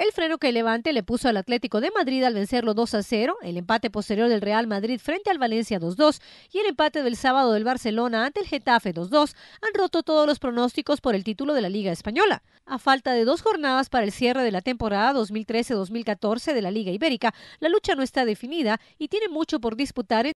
El freno que Levante le puso al Atlético de Madrid al vencerlo 2 a 0, el empate posterior del Real Madrid frente al Valencia 2-2 y el empate del sábado del Barcelona ante el Getafe 2-2 han roto todos los pronósticos por el título de la Liga Española. A falta de dos jornadas para el cierre de la temporada 2013-2014 de la Liga Ibérica, la lucha no está definida y tiene mucho por disputar.